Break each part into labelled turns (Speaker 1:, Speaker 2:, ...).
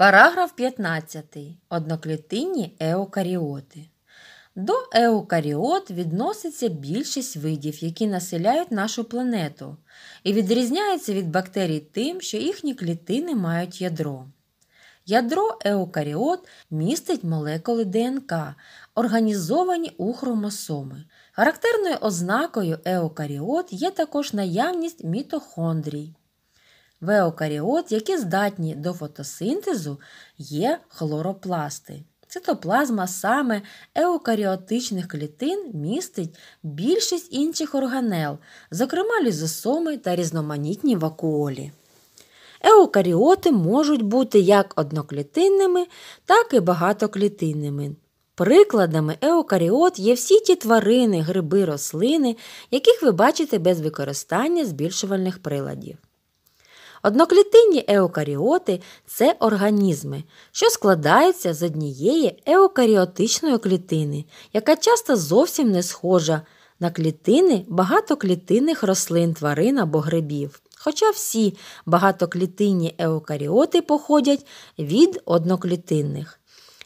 Speaker 1: Параграф 15. Одноклітинні еукаріоти. До еукаріот відноситься більшість видів, які населяють нашу планету, і відрізняються від бактерій тим, що їхні клітини мають ядро. Ядро еукаріот містить молекули ДНК, організовані у хромосоми. Характерною ознакою еукаріот є також наявність мітохондрій. Веокаріот, які здатні до фотосинтезу, є хлоропласти. Цитоплазма саме еукаріотичних клітин містить більшість інших органел, зокрема лізосоми та різноманітні вакуолі. Еукаріоти можуть бути як одноклітинними, так і багатоклітинними. Прикладами еукаріот є всі ті тварини, гриби, рослини, яких ви бачите без використання збільшувальних приладів. Одноклітинні еукаріоти це організми, що складаються з однієї еукаріотичної клітини, яка часто зовсім не схожа на клітини багатоклітинних рослин, тварин або грибів. Хоча всі багатоклітинні еукаріоти походять від одноклітинних.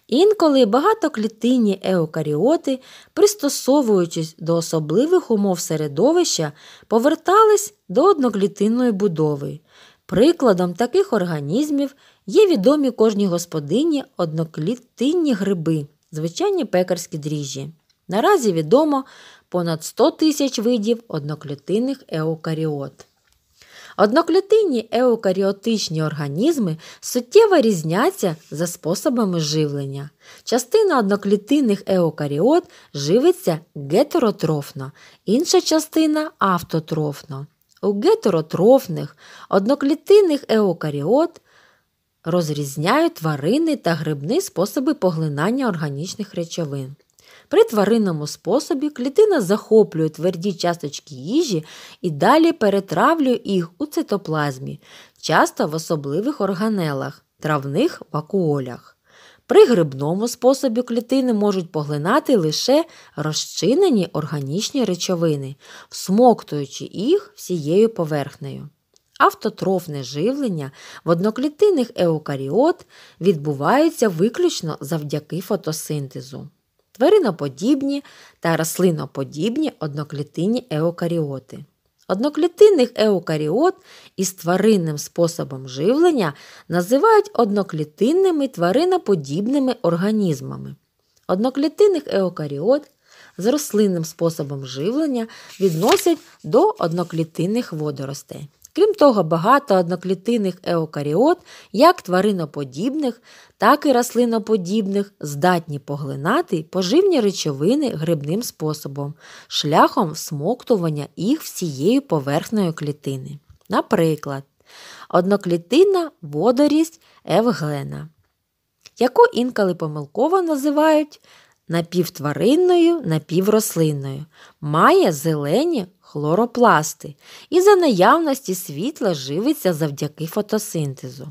Speaker 1: Інколи багатоклітинні еукаріоти, пристосовуючись до особливих умов середовища, повертались до одноклітинної будови. Прикладом таких організмів є відомі кожній господині одноклітинні гриби, звичайні пекарські дріжджі. Наразі відомо понад 100 тисяч видів одноклітинних еукаріот. Одноклітинні еукаріотичні організми суттєво різняться за способами живлення. Частина одноклітинних еукаріот живиться гетеротрофно, інша частина автотрофно у гетеротрофних, одноклітинних еукаріот розрізняють тварини та грибні способи поглинання органічних речовин. При тваринному способі клітина захоплює тверді часточки їжі і далі перетравлює їх у цитоплазмі, часто в особливих органелах, травних вакуолях. При грибному способі клітини можуть поглинати лише розчинені органічні речовини, всмоктуючи їх всією поверхнею. Автотрофне живлення в одноклітинних еукаріот відбувається виключно завдяки фотосинтезу. Твариноподібні та рослиноподібні одноклітинні еукаріоти. Одноклітинних еукаріот із тваринним способом живлення називають одноклітинними твариноподібними організмами. Одноклітинних еукаріот з рослинним способом живлення відносять до одноклітинних водоростей. Крім того, багато одноклітинних еокаріот, як твариноподібних, так і рослиноподібних, здатні поглинати поживні речовини грибним способом, шляхом всмоктування їх всією поверхнею клітини. Наприклад, одноклітинна водорість евглена, яку інколи помилково називають напівтваринною напіврослинною, має зелені хлоропласти і за наявності світла живиться завдяки фотосинтезу.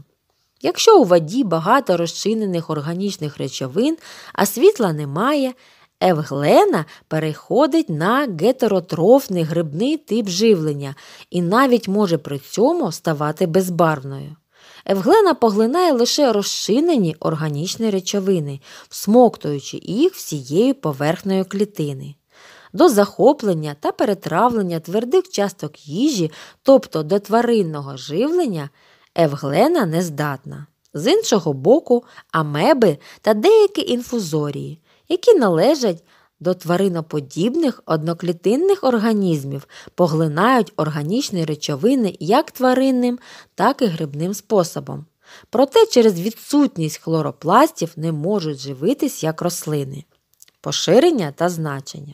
Speaker 1: Якщо у воді багато розчинених органічних речовин, а світла немає, евглена переходить на гетеротрофний грибний тип живлення і навіть може при цьому ставати безбарвною. Евглена поглинає лише розчинені органічні речовини, всмоктуючи їх всією поверхнею клітини до захоплення та перетравлення твердих часток їжі, тобто до тваринного живлення, евглена не здатна. З іншого боку, амеби та деякі інфузорії, які належать до твариноподібних одноклітинних організмів, поглинають органічні речовини як тваринним, так і грибним способом. Проте через відсутність хлоропластів не можуть живитись як рослини. Поширення та значення.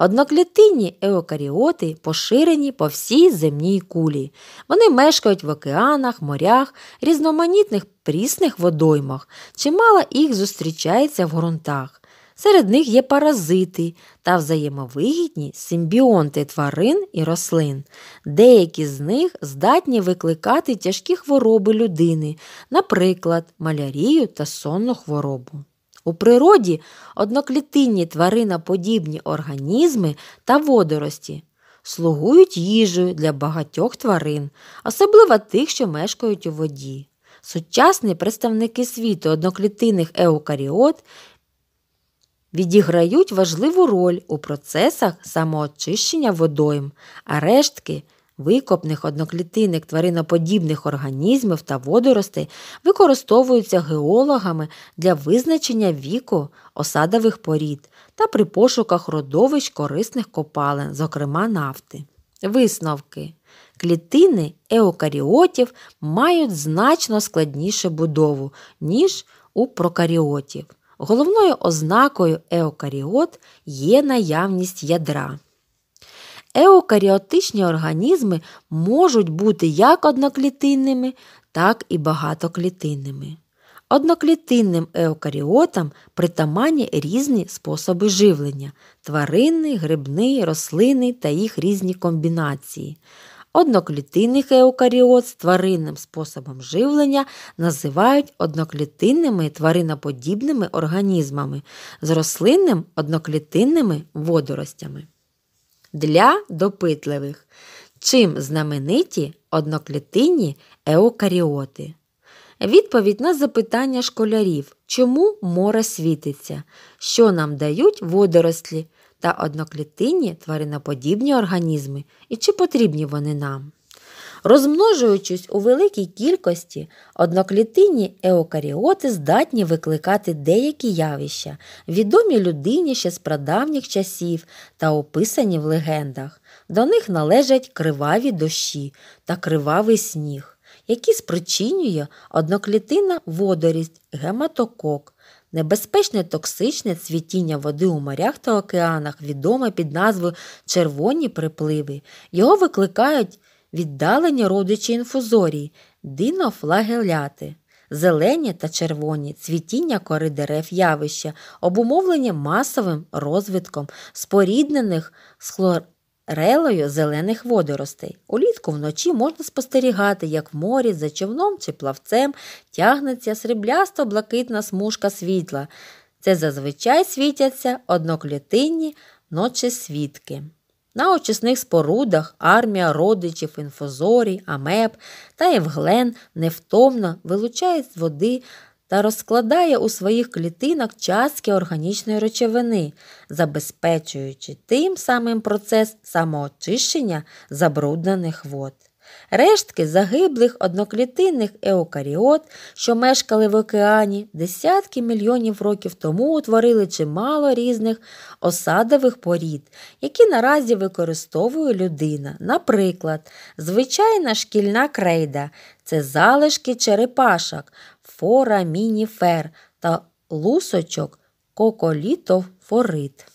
Speaker 1: Одноклітинні еокаріоти поширені по всій земній кулі. Вони мешкають в океанах, морях, різноманітних прісних водоймах, чимало їх зустрічається в ґрунтах. Серед них є паразити та взаємовигідні симбіонти тварин і рослин. Деякі з них здатні викликати тяжкі хвороби людини, наприклад, малярію та сонну хворобу. У природі одноклітинні твариноподібні організми та водорості слугують їжею для багатьох тварин, особливо тих, що мешкають у воді. Сучасні представники світу одноклітинних еукаріот відіграють важливу роль у процесах самоочищення водойм, а рештки – викопних одноклітинних твариноподібних організмів та водоростей використовуються геологами для визначення віку осадових порід та при пошуках родовищ корисних копалин, зокрема нафти. Висновки. Клітини еукаріотів мають значно складнішу будову, ніж у прокаріотів. Головною ознакою еукаріот є наявність ядра. Еукаріотичні організми можуть бути як одноклітинними, так і багатоклітинними. Одноклітинним еукаріотам притаманні різні способи живлення тваринний, грибний, рослинний та їх різні комбінації. Одноклітинних еукаріот з тваринним способом живлення називають одноклітинними твариноподібними організмами, з рослинним одноклітинними водоростями для допитливих. Чим знамениті одноклітинні еукаріоти? Відповідь на запитання школярів, чому море світиться, що нам дають водорослі та одноклітинні твариноподібні організми і чи потрібні вони нам. Розмножуючись у великій кількості, одноклітинні еукаріоти здатні викликати деякі явища, відомі людині ще з прадавніх часів та описані в легендах. До них належать криваві дощі та кривавий сніг, які спричинює одноклітинна водорість гематокок. Небезпечне токсичне цвітіння води у морях та океанах відоме під назвою червоні припливи. Його викликають віддалені родичі інфузорії, динофлагеляти, зелені та червоні цвітіння кори дерев явища, обумовлені масовим розвитком споріднених з хлорелою зелених водоростей. Улітку вночі можна спостерігати, як в морі за човном чи плавцем тягнеться сріблясто блакитна смужка світла. Це зазвичай світяться одноклітинні ночі свідки. На очисних спорудах армія родичів інфозорій, амеб та євглен невтомно вилучає з води та розкладає у своїх клітинах частки органічної речовини, забезпечуючи тим самим процес самоочищення забруднених вод. Рештки загиблих одноклітинних еукаріот, що мешкали в океані, десятки мільйонів років тому утворили чимало різних осадових порід, які наразі використовує людина. Наприклад, звичайна шкільна крейда це залишки черепашок, форамініфер та лусочок коколітофорит.